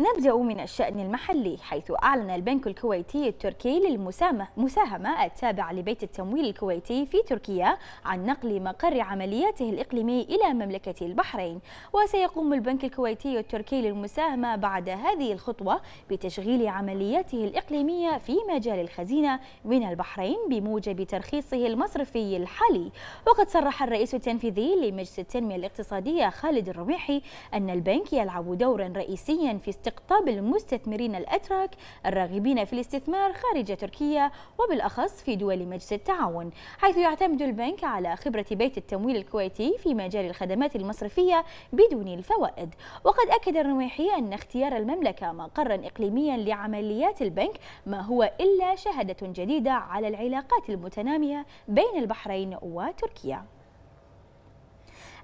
نبدأ من الشأن المحلي حيث أعلن البنك الكويتي التركي للمساهمة التابع لبيت التمويل الكويتي في تركيا عن نقل مقر عملياته الإقليمي إلى مملكة البحرين وسيقوم البنك الكويتي التركي للمساهمة بعد هذه الخطوة بتشغيل عملياته الإقليمية في مجال الخزينة من البحرين بموجب ترخيصه المصرفي الحالي وقد صرح الرئيس التنفيذي لمجلس التنمية الاقتصادية خالد الرميحي أن البنك يلعب دورا رئيسيا في استقطاب المستثمرين الأتراك الراغبين في الاستثمار خارج تركيا وبالأخص في دول مجلس التعاون حيث يعتمد البنك على خبرة بيت التمويل الكويتي في مجال الخدمات المصرفية بدون الفوائد وقد أكد الرميحي أن اختيار المملكة مقرا إقليميا لعمليات البنك ما هو إلا شهادة جديدة على العلاقات المتنامية بين البحرين وتركيا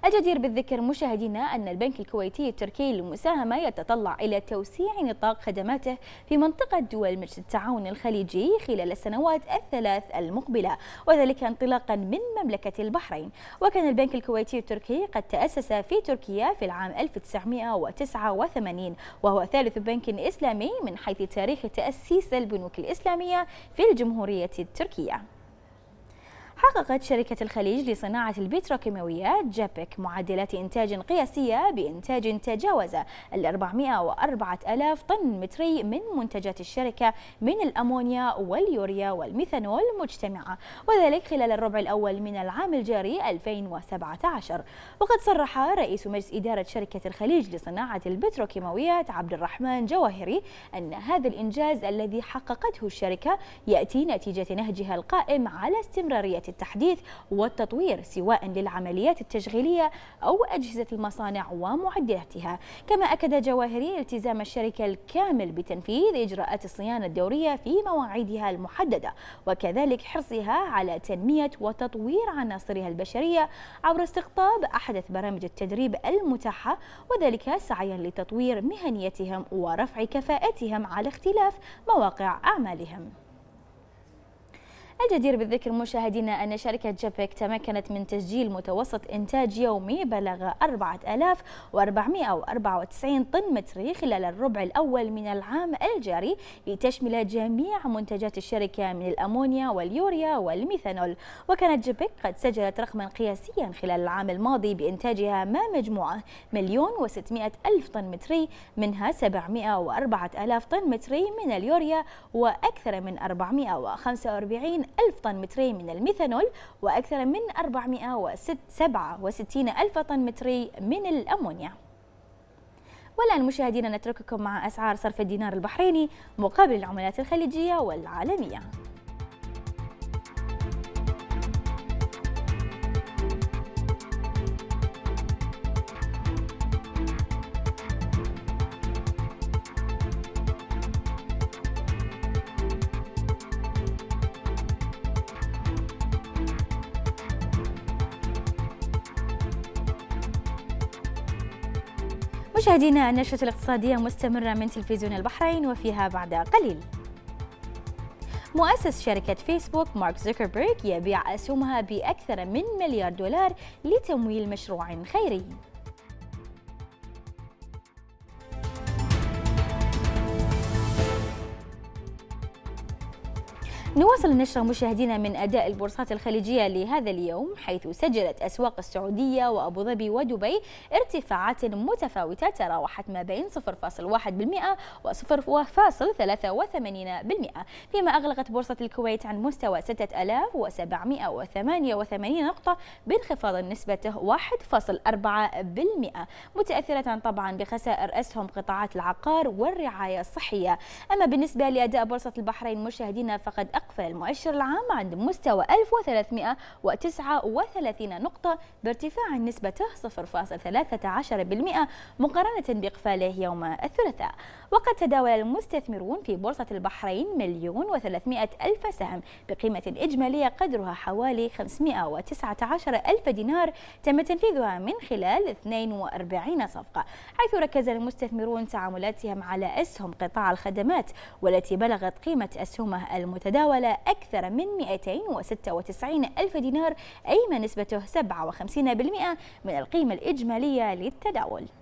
الجدير بالذكر مشاهدينا أن البنك الكويتي التركي للمساهمة يتطلع إلى توسيع نطاق خدماته في منطقة دول مجلس التعاون الخليجي خلال السنوات الثلاث المقبلة وذلك انطلاقا من مملكة البحرين وكان البنك الكويتي التركي قد تأسس في تركيا في العام 1989 وهو ثالث بنك إسلامي من حيث تاريخ تأسيس البنوك الإسلامية في الجمهورية التركية حققت شركة الخليج لصناعة البتروكيماويات جابك معدلات إنتاج قياسية بإنتاج تجاوز ال 404 ألاف طن متري من منتجات الشركة من الأمونيا واليوريا والميثانول مجتمعة وذلك خلال الربع الأول من العام الجاري 2017 وقد صرح رئيس مجلس إدارة شركة الخليج لصناعة البتروكيماويات عبد الرحمن جواهري أن هذا الإنجاز الذي حققته الشركة يأتي نتيجة نهجها القائم على استمرارية التحديث والتطوير سواء للعمليات التشغيلية أو أجهزة المصانع ومعداتها كما أكد جواهري التزام الشركة الكامل بتنفيذ إجراءات الصيانة الدورية في مواعيدها المحددة وكذلك حرصها على تنمية وتطوير عناصرها البشرية عبر استقطاب أحدث برامج التدريب المتاحة وذلك سعيا لتطوير مهنيتهم ورفع كفاءتهم على اختلاف مواقع أعمالهم الجدير بالذكر مشاهدينا أن شركة جبك تمكنت من تسجيل متوسط إنتاج يومي بلغ 4494 طن متري خلال الربع الأول من العام الجاري لتشمل جميع منتجات الشركة من الأمونيا واليوريا والميثانول وكانت جبك قد سجلت رقما قياسيا خلال العام الماضي بإنتاجها ما مجموعة مليون وستمائة ألف طن متري منها 704 ألاف طن متري من اليوريا وأكثر من 445 ألف طن متري من الميثانول وأكثر من 467 ألف طن متري من الأمونيا والآن مشاهدينا نترككم مع أسعار صرف الدينار البحريني مقابل العملات الخليجية والعالمية مشاهدينا النشرة الاقتصادية مستمرة من تلفزيون البحرين وفيها بعد قليل مؤسس شركة فيسبوك مارك زوكربيرغ يبيع أسهمها بأكثر من مليار دولار لتمويل مشروع خيري نواصل النشرة مشاهدينا من أداء البورصات الخليجية لهذا اليوم حيث سجلت أسواق السعودية وأبو ظبي ودبي ارتفاعات متفاوتة تراوحت ما بين 0.1% و 0.83% فيما أغلقت بورصة الكويت عن مستوى 6788 نقطة بانخفاض نسبته 1.4% متأثرة طبعا بخسائر أسهم قطاعات العقار والرعاية الصحية أما بالنسبة لأداء بورصة البحرين مشاهدينا فقد أقفل المؤشر العام عند مستوى 1339 نقطة بارتفاع نسبته 0.13% مقارنة بإقفاله يوم الثلاثاء وقد تداول المستثمرون في بورصة البحرين مليون وثلاثمائة ألف سهم بقيمة إجمالية قدرها حوالي 519 ألف دينار تم تنفيذها من خلال 42 صفقة حيث ركز المستثمرون تعاملاتهم على أسهم قطاع الخدمات والتي بلغت قيمة أسهمه المتداولة حول أكثر من 296 ألف دينار أي ما نسبته 57% من القيمة الإجمالية للتداول